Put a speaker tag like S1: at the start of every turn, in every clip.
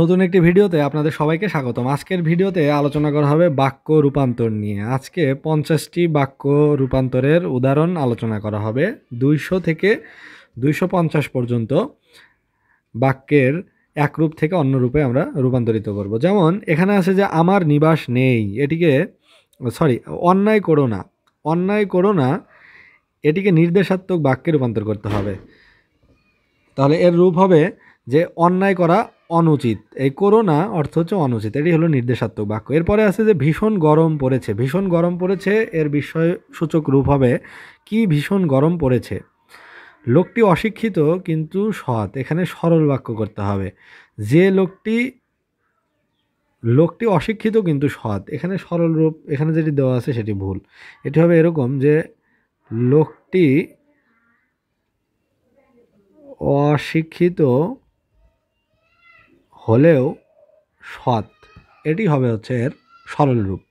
S1: নতুন একটি ভিডিওতে আপনাদের সবাইকে স্বাগতম আজকের ভিডিওতে আলোচনা করা হবে বাক্য রূপান্তর নিয়ে আজকে পঞ্চাশটি বাক্য রূপান্তরের উদাহরণ আলোচনা করা হবে দুইশো থেকে দুইশো পঞ্চাশ পর্যন্ত বাক্যের এক রূপ থেকে অন্য রূপে আমরা রূপান্তরিত করব যেমন এখানে আছে যে আমার নিবাস নেই এটিকে সরি অন্যায় করো না অন্যায় করো না এটিকে নির্দেশাত্মক বাক্যে রূপান্তর করতে হবে তাহলে এর রূপ হবে যে অন্যায় করা অনুচিত এই করোনা অর্থ হচ্ছে অনুচিত এটি হলো নির্দেশাত্মক বাক্য এরপরে আছে যে ভীষণ গরম পড়েছে ভীষণ গরম পড়েছে এর বিষয় রূপ হবে কি ভীষণ গরম পড়েছে লোকটি অশিক্ষিত কিন্তু সৎ এখানে সরল বাক্য করতে হবে যে লোকটি লোকটি অশিক্ষিত কিন্তু সৎ এখানে সরল রূপ এখানে যেটি দেওয়া আছে সেটি ভুল এটি হবে এরকম যে লোকটি অশিক্ষিত হলেও সৎ এটি হবে হচ্ছে এর সরল রূপ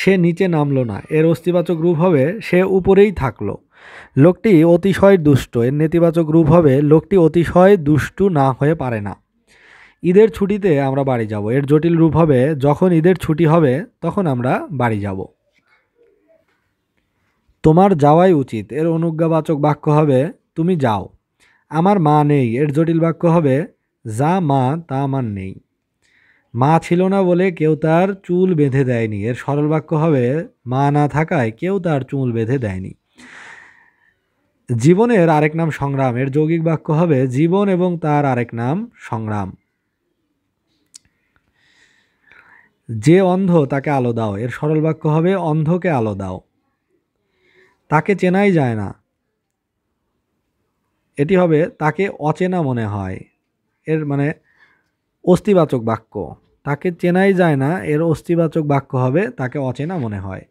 S1: সে নিচে নামলো না এর অস্তিবাচক রূপ হবে সে উপরেই থাকলো লোকটি অতিশয় দুষ্ট এর নেতিবাচক রূপ হবে লোকটি অতিশয় দুষ্টু না হয়ে পারে না ঈদের ছুটিতে আমরা বাড়ি যাব এর জটিল রূপ হবে যখন ঈদের ছুটি হবে তখন আমরা বাড়ি যাব তোমার যাওয়াই উচিত এর অনুজ্ঞাবাচক বাক্য হবে তুমি যাও আমার মা নেই এর জটিল বাক্য হবে যা মা তা আমার নেই মা ছিল না বলে কেউ তার চুল বেঁধে দেয়নি এর সরল বাক্য হবে মা না থাকায় কেউ তার চুল বেঁধে দেয়নি জীবনের আরেক নাম সংগ্রাম এর যৌগিক বাক্য হবে জীবন এবং তার আরেক নাম সংগ্রাম যে অন্ধ তাকে আলো দাও এর সরল বাক্য হবে অন্ধকে আলো দাও তাকে চেনাই যায় না এটি হবে তাকে অচেনা মনে হয় এর মানে অস্থিবাচক বাক্য তাকে চেনাই যায় না এর অস্থিবাচক বাক্য হবে তাকে অচেনা মনে হয়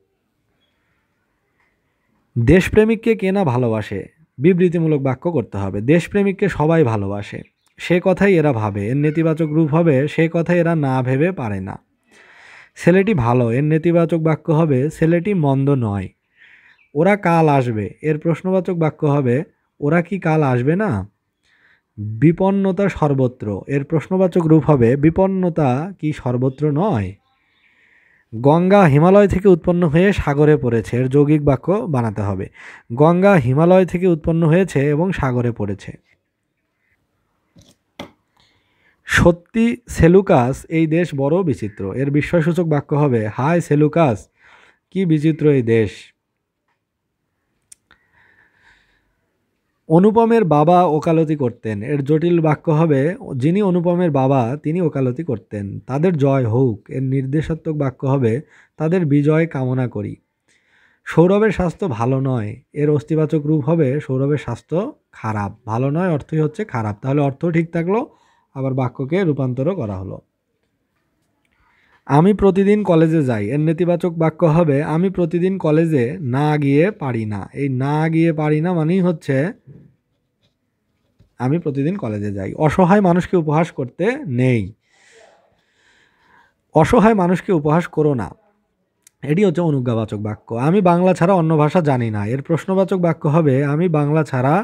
S1: দেশপ্রেমিককে কে না ভালোবাসে বিবৃতিমূলক বাক্য করতে হবে দেশপ্রেমিককে সবাই ভালোবাসে সে কথাই এরা ভাবে এর নেতিবাচক রূপ হবে সে কথাই এরা না ভেবে পারে না ছেলেটি ভালো এর নেতিবাচক বাক্য হবে ছেলেটি মন্দ নয় ওরা কাল আসবে এর প্রশ্নবাচক বাক্য হবে ওরা কি কাল আসবে না বিপন্নতা সর্বত্র এর প্রশ্নবাচক রূপ হবে বিপন্নতা কি সর্বত্র নয় গঙ্গা হিমালয় থেকে উৎপন্ন হয়ে সাগরে পড়েছে এর যৌগিক বাক্য বানাতে হবে গঙ্গা হিমালয় থেকে উৎপন্ন হয়েছে এবং সাগরে পড়েছে সত্যি সেলুকাস এই দেশ বড় বিচিত্র এর বিস্ময়সূচক বাক্য হবে হায় সেলুকাস কি বিচিত্র এই দেশ অনুপমের বাবা ওকালতি করতেন এর জটিল বাক্য হবে যিনি অনুপমের বাবা তিনি ওকালতি করতেন তাদের জয় হোক এর নির্দেশাত্মক বাক্য হবে তাদের বিজয় কামনা করি সৌরভের স্বাস্থ্য ভালো নয় এর অস্তিবাচক রূপ হবে সৌরভের স্বাস্থ্য খারাপ ভালো নয় অর্থই হচ্ছে খারাপ তাহলে অর্থ ঠিক থাকলো আবার বাক্যকে রূপান্তরও করা হলো আমি প্রতিদিন কলেজে যাই এর নেতিবাচক বাক্য হবে আমি প্রতিদিন কলেজে না গিয়ে পারি না এই না গিয়ে পারি না মানেই হচ্ছে আমি প্রতিদিন কলেজে যাই অসহায় মানুষকে উপহাস করতে নেই অসহায় মানুষকে উপহাস করো না এটি হচ্ছে অনুজ্ঞাবাচক বাক্য আমি বাংলা ছাড়া অন্য ভাষা জানি না এর প্রশ্নবাচক বাক্য হবে আমি বাংলা ছাড়া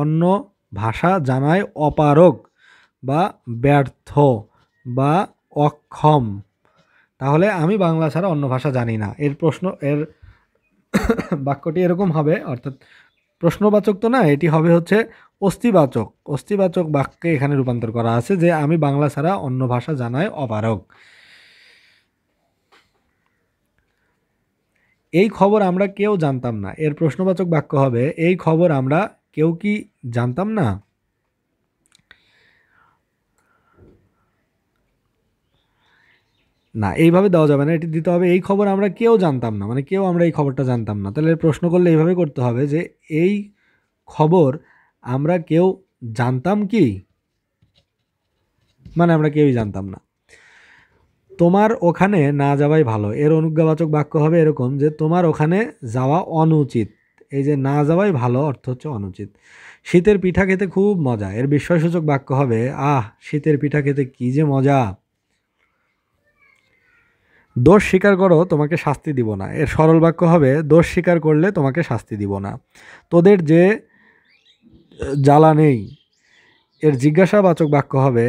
S1: অন্য ভাষা জানায় অপারক বা ব্যর্থ বা অক্ষম তাহলে আমি বাংলা ছাড়া অন্য ভাষা জানি না এর প্রশ্ন এর বাক্যটি এরকম হবে অর্থাৎ প্রশ্নবাচক তো না এটি হবে হচ্ছে অস্থিবাচক অস্থিবাচক বাক্যে এখানে রূপান্তর করা আছে যে আমি বাংলা ছাড়া অন্য ভাষা জানায় অপারক এই খবর আমরা কেউ জানতাম না এর প্রশ্নবাচক বাক্য হবে এই খবর আমরা কেউ কি জানতাম না না এইভাবে দেওয়া যাবে না এটি দিতে হবে এই খবর আমরা কেউ জানতাম না মানে কেউ আমরা এই খবরটা জানতাম না তাহলে প্রশ্ন করলে এইভাবে করতে হবে যে এই খবর আমরা কেউ জানতাম কি মানে আমরা কেউই জানতাম না তোমার ওখানে না যাওয়াই ভালো এর অনুজ্ঞাবাচক বাক্য হবে এরকম যে তোমার ওখানে যাওয়া অনুচিত এই যে না যাওয়াই ভালো অর্থ হচ্ছে অনুচিত শীতের পিঠা খেতে খুব মজা এর বিস্ময়সূচক বাক্য হবে আহ শীতের পিঠা খেতে কী যে মজা দোষ স্বীকার করো তোমাকে শাস্তি দিব না এর সরল বাক্য হবে দোষ স্বীকার করলে তোমাকে শাস্তি দিব না তোদের যে জ্বালা নেই এর জিজ্ঞাসাবাচক বাক্য হবে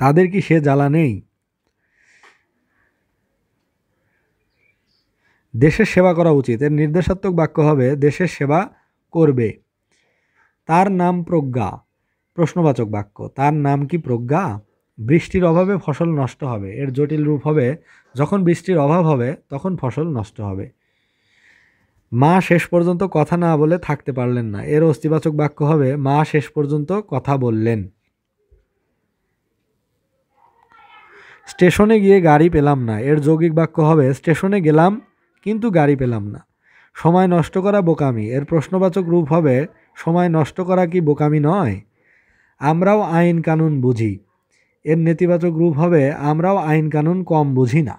S1: তাদের কি সে জ্বালা নেই দেশের সেবা করা উচিত এর নির্দেশাত্মক বাক্য হবে দেশের সেবা করবে তার নাম প্রজ্ঞা প্রশ্নবাচক বাক্য তার নাম কি প্রজ্ঞা বৃষ্টির অভাবে ফসল নষ্ট হবে এর জটিল রূপ হবে যখন বৃষ্টির অভাব হবে তখন ফসল নষ্ট হবে মা শেষ পর্যন্ত কথা না বলে থাকতে পারলেন না এর অস্তিবাচক বাক্য হবে মা শেষ পর্যন্ত কথা বললেন স্টেশনে গিয়ে গাড়ি পেলাম না এর যৌগিক বাক্য হবে স্টেশনে গেলাম কিন্তু গাড়ি পেলাম না সময় নষ্ট করা বোকামি এর প্রশ্নবাচক রূপ হবে সময় নষ্ট করা কি বোকামি নয় আমরাও আইন কানুন বুঝি এর নেতিবাচক রূপ হবে আমরাও আইন কানুন কম বুঝি না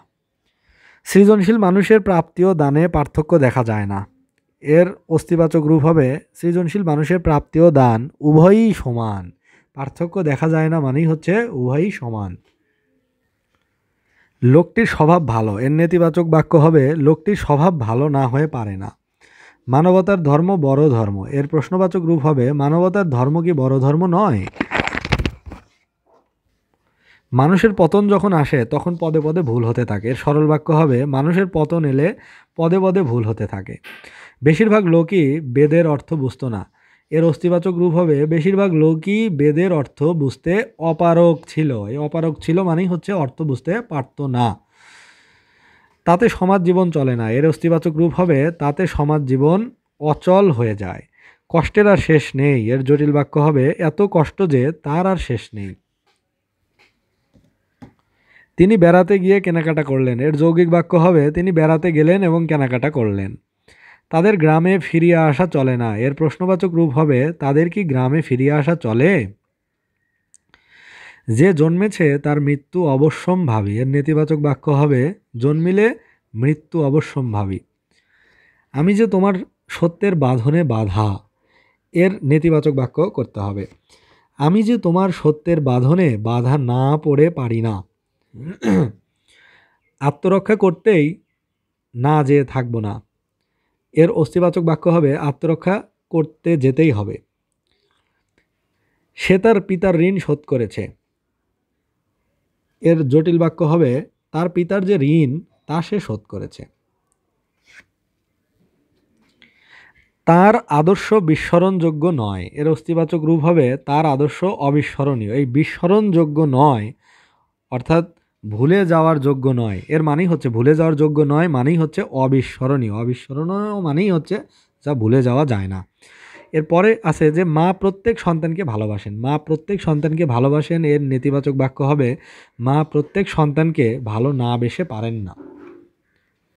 S1: সৃজনশীল মানুষের প্রাপ্তি ও দানে পার্থক্য দেখা যায় না এর অস্তিবাচক রূপ হবে সৃজনশীল মানুষের প্রাপ্তি ও দান উভয়ই সমান পার্থক্য দেখা যায় না মানেই হচ্ছে উভয়ই সমান লোকটির স্বভাব ভালো এর নেতিবাচক বাক্য হবে লোকটির স্বভাব ভালো না হয়ে পারে না মানবতার ধর্ম বড় ধর্ম এর প্রশ্নবাচক রূপ হবে মানবতার ধর্ম কি বড় ধর্ম নয় মানুষের পতন যখন আসে তখন পদে পদে ভুল হতে থাকে সরল বাক্য হবে মানুষের পতন এলে পদে পদে ভুল হতে থাকে বেশিরভাগ লোকই বেদের অর্থ বুঝতো না এর অস্তিবাচক রূপ হবে বেশিরভাগ লোকই বেদের অর্থ বুঝতে অপারক ছিল এই অপারক ছিল মানেই হচ্ছে অর্থ বুঝতে পারত না তাতে সমাজ জীবন চলে না এর অস্তিবাচক রূপ হবে তাতে সমাজ জীবন অচল হয়ে যায় কষ্টের আর শেষ নেই এর জটিল বাক্য হবে এত কষ্ট যে তার আর শেষ নেই তিনি বেড়াতে গিয়ে কেনাকাটা করলেন এর যৌগিক বাক্য হবে তিনি বেড়াতে গেলেন এবং কেনাকাটা করলেন তাদের গ্রামে ফিরিয়ে আসা চলে না এর প্রশ্নবাচক রূপ হবে তাদের কি গ্রামে ফিরিয়ে আসা চলে যে জন্মেছে তার মৃত্যু অবশ্যম্ভাবী এর নেতিবাচক বাক্য হবে জন্মিলে মৃত্যু অবশ্যম্ভাবী আমি যে তোমার সত্যের বাঁধনে বাধা এর নেতিবাচক বাক্য করতে হবে আমি যে তোমার সত্যের বাঁধনে বাধা না পড়ে পারি না আত্মরক্ষা করতেই না যেয়ে থাকবো না এর অস্তিবাচক বাক্য হবে আত্মরক্ষা করতে যেতেই হবে সে তার পিতার ঋণ শোধ করেছে এর জটিল বাক্য হবে তার পিতার যে ঋণ তা সে শোধ করেছে তার আদর্শ বিস্মরণযোগ্য নয় এর অস্থিবাচক রূপ হবে তার আদর্শ অবিস্মরণীয় এই বিস্মরণযোগ্য নয় অর্থাৎ ভুলে যাওয়ার যোগ্য নয় এর মানেই হচ্ছে ভুলে যাওয়ার যোগ্য নয় মানেই হচ্ছে অবিস্মরণীয় অবিস্মরণীয় মানেই হচ্ছে যা ভুলে যাওয়া যায় না এরপরে আছে যে মা প্রত্যেক সন্তানকে ভালোবাসেন মা প্রত্যেক সন্তানকে ভালোবাসেন এর নেতিবাচক বাক্য হবে মা প্রত্যেক সন্তানকে ভালো না বেসে পারেন না